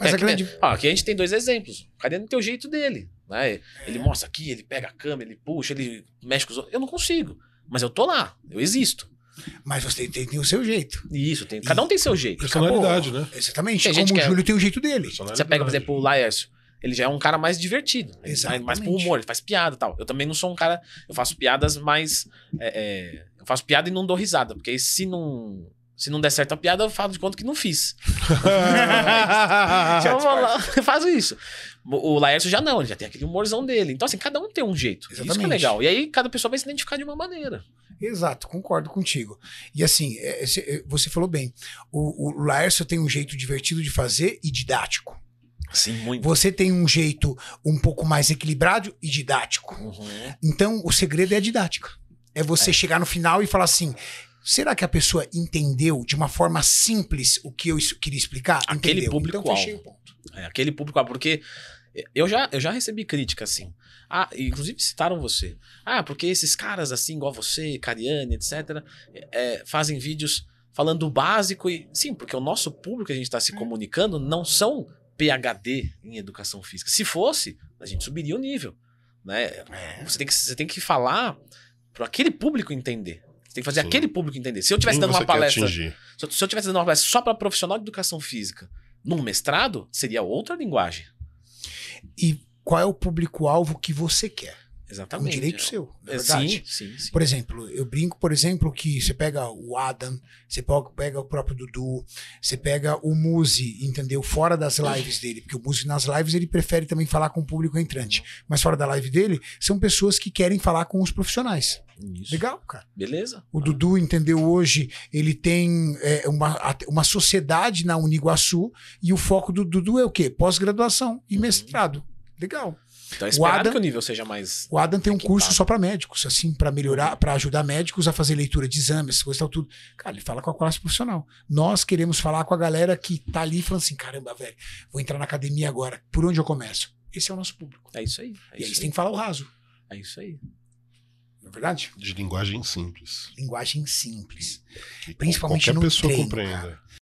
Mas é, a grande. aqui a gente tem dois exemplos. O Cadê não tem o jeito dele? Né? Ele mostra aqui, ele pega a câmera, ele puxa, ele mexe com os outros. Eu não consigo. Mas eu tô lá, eu existo. Mas você tem, tem o seu jeito. Isso, tem, cada um tem seu jeito. Personalidade, Acabou. né? Exatamente. Tem como o é Júlio é... tem o jeito dele. Você pega, por exemplo, o Laércio. Ele já é um cara mais divertido. Exatamente. Mais com humor, ele faz piada e tal. Eu também não sou um cara. Eu faço piadas mais. É, é eu faço piada e não dou risada. Porque se não se não der certo a piada, eu falo de conta que não fiz. então, lá, eu faço isso. O Laércio já não, ele já tem aquele humorzão dele. Então, assim, cada um tem um jeito. Exatamente. Isso que é legal. E aí, cada pessoa vai se identificar de uma maneira. Exato, concordo contigo. E assim, é, é, é, você falou bem. O, o Laércio tem um jeito divertido de fazer e didático. Sim, muito. Você tem um jeito um pouco mais equilibrado e didático. Uhum. Então, o segredo é a didática. É você é. chegar no final e falar assim: será que a pessoa entendeu de uma forma simples o que eu queria explicar? Entendeu. Aquele público então, fechei o ponto. É, aquele público porque eu já, eu já recebi crítica assim. Ah, inclusive citaram você. Ah, porque esses caras assim, igual você, Cariane, etc., é, fazem vídeos falando o básico e. Sim, porque o nosso público que a gente está se hum. comunicando não são PhD em educação física. Se fosse, a gente subiria o nível. Né? É. Você, tem que, você tem que falar para aquele público entender tem que fazer Sim. aquele público entender. Se eu tivesse dando uma palestra. Se eu, se eu tivesse dando uma palestra só para profissional de educação física, num mestrado, seria outra linguagem. E qual é o público-alvo que você quer? Exatamente. É um direito seu, na é, verdade. Sim, sim, sim, Por exemplo, eu brinco, por exemplo, que você pega o Adam, você pega o próprio Dudu, você pega o Muzi, entendeu? Fora das lives dele, porque o Muzi nas lives ele prefere também falar com o público entrante. Mas fora da live dele, são pessoas que querem falar com os profissionais. Isso. Legal, cara. Beleza. O ah. Dudu entendeu hoje, ele tem é, uma, uma sociedade na Uniguaçu e o foco do Dudu é o quê? Pós-graduação e uhum. mestrado. Legal. Então é o Adam, que o nível seja mais. O Adam tem um curso só para médicos, assim, para melhorar, para ajudar médicos a fazer leitura de exames, coisa e tal, tudo. Cara, ele fala com a classe profissional. Nós queremos falar com a galera que tá ali falando assim: caramba, velho, vou entrar na academia agora, por onde eu começo? Esse é o nosso público. É isso aí. É e aí você tem que falar o raso. É isso aí. Não é verdade? De linguagem simples. Linguagem simples. Que Principalmente qualquer no pessoa treino, compreenda. Cara.